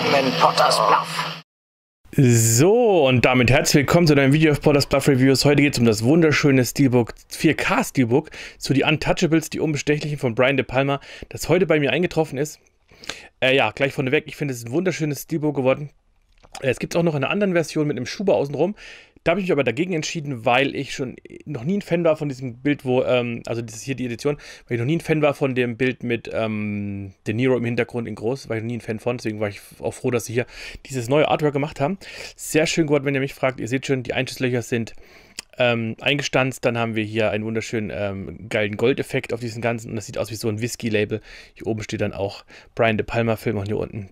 Willkommen, Potters Bluff. So, und damit herzlich willkommen zu einem Video auf Potters Bluff Reviews. Heute geht es um das wunderschöne Steelbook, 4K Steelbook, zu die Untouchables, die Unbestechlichen von Brian De Palma, das heute bei mir eingetroffen ist. Äh, ja, gleich vorneweg, ich finde es ein wunderschönes Steelbook geworden. Äh, es gibt auch noch eine andere Version mit einem Schuber außenrum. Da habe ich mich aber dagegen entschieden, weil ich schon noch nie ein Fan war von diesem Bild, wo, ähm, also das ist hier die Edition, weil ich noch nie ein Fan war von dem Bild mit ähm, De Niro im Hintergrund in groß, war ich noch nie ein Fan von, deswegen war ich auch froh, dass sie hier dieses neue Artwork gemacht haben. Sehr schön geworden, wenn ihr mich fragt, ihr seht schon, die Einschusslöcher sind ähm, eingestanzt, dann haben wir hier einen wunderschönen ähm, geilen Goldeffekt auf diesen ganzen und das sieht aus wie so ein Whisky-Label. Hier oben steht dann auch Brian De Palma Film und hier unten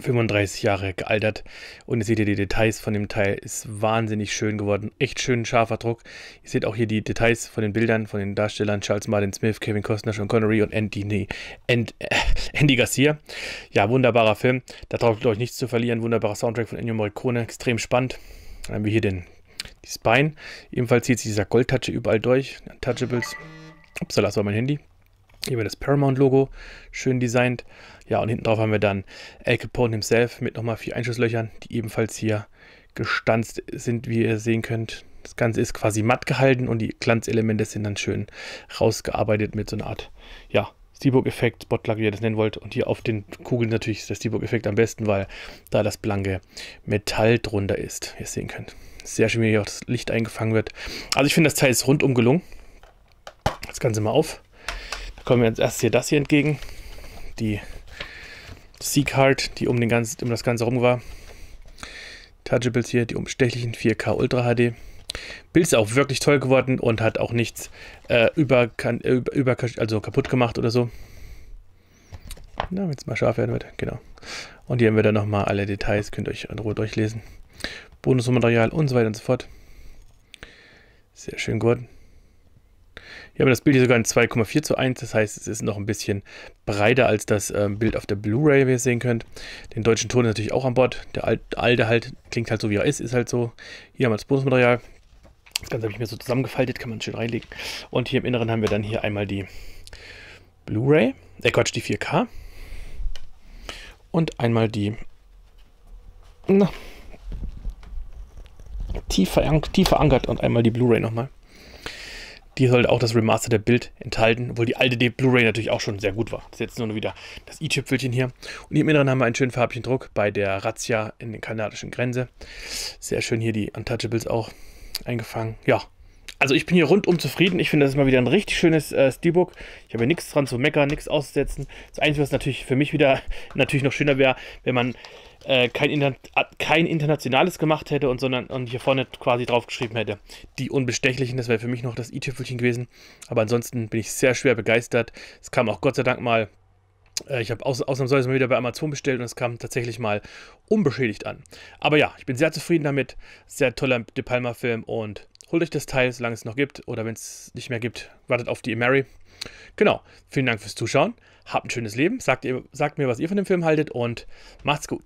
35 Jahre gealtert und ihr seht hier die Details von dem Teil, ist wahnsinnig schön geworden, echt schön scharfer Druck. Ihr seht auch hier die Details von den Bildern, von den Darstellern, Charles Martin Smith, Kevin Costner, Sean Connery und Andy, nee, and, äh, Andy Garcia. Ja, wunderbarer Film, da traut euch nichts zu verlieren, wunderbarer Soundtrack von Ennio Morricone, extrem spannend. Dann haben wir hier den die Spine, ebenfalls zieht sich dieser Goldtatsche überall durch, Untouchables. Upsala, das war mein Handy. Hier haben wir das Paramount-Logo, schön designt. Ja, und hinten drauf haben wir dann Al Capone himself mit nochmal vier Einschusslöchern, die ebenfalls hier gestanzt sind, wie ihr sehen könnt. Das Ganze ist quasi matt gehalten und die Glanzelemente sind dann schön rausgearbeitet mit so einer Art, ja, Steelbook-Effekt, Spotlack, wie ihr das nennen wollt. Und hier auf den Kugeln natürlich ist der Steelbook-Effekt am besten, weil da das blanke Metall drunter ist, wie ihr sehen könnt. Sehr schön, wie hier auch das Licht eingefangen wird. Also ich finde, das Teil ist rundum gelungen. Das Ganze mal auf kommen wir jetzt erst hier das hier entgegen. Die Seacard, die um, den ganzen, um das Ganze rum war. Touchables hier, die umstechlichen 4K Ultra HD. Bild ist auch wirklich toll geworden und hat auch nichts äh, äh, über, über, also kaputt gemacht oder so. Na, wenn es mal scharf werden wird, genau. Und hier haben wir dann nochmal alle Details, könnt ihr euch in Ruhe durchlesen. Bonusmaterial und so weiter und so fort. Sehr schön geworden. Hier haben wir das Bild hier sogar in 2,4 zu 1, das heißt, es ist noch ein bisschen breiter als das ähm, Bild auf der Blu-ray, wie ihr sehen könnt. Den deutschen Ton natürlich auch an Bord. Der alte halt klingt halt so, wie er ist, ist halt so. Hier haben wir das Bonusmaterial. Das Ganze habe ich mir so zusammengefaltet, kann man schön reinlegen. Und hier im Inneren haben wir dann hier einmal die Blu-ray, äh Quatsch, die 4K. Und einmal die na, tief, verankert, tief verankert und einmal die Blu-ray nochmal. Die sollte halt auch das remasterte Bild enthalten, obwohl die alte Blu-ray natürlich auch schon sehr gut war. Das ist jetzt nur wieder das i-Tüpfelchen hier. Und hier im Inneren haben wir einen schönen farblichen Druck bei der Razzia in der kanadischen Grenze. Sehr schön hier die Untouchables auch eingefangen. Ja, also ich bin hier rundum zufrieden. Ich finde, das ist mal wieder ein richtig schönes äh, Steelbook. Ich habe hier nichts dran zu meckern, nichts auszusetzen. Das Einzige, was natürlich für mich wieder natürlich noch schöner wäre, wenn man äh, kein, Inter äh, kein internationales gemacht hätte und sondern und hier vorne quasi draufgeschrieben hätte. Die unbestechlichen, das wäre für mich noch das i-Tüpfelchen gewesen. Aber ansonsten bin ich sehr schwer begeistert. Es kam auch Gott sei Dank mal äh, ich habe aus, ausnahmsweise mal wieder bei Amazon bestellt und es kam tatsächlich mal unbeschädigt an. Aber ja, ich bin sehr zufrieden damit. Sehr toller De Palma-Film und holt euch das Teil, solange es noch gibt. Oder wenn es nicht mehr gibt, wartet auf die e Mary. Genau. Vielen Dank fürs Zuschauen. Habt ein schönes Leben. Sagt, ihr, sagt mir, was ihr von dem Film haltet und macht's gut.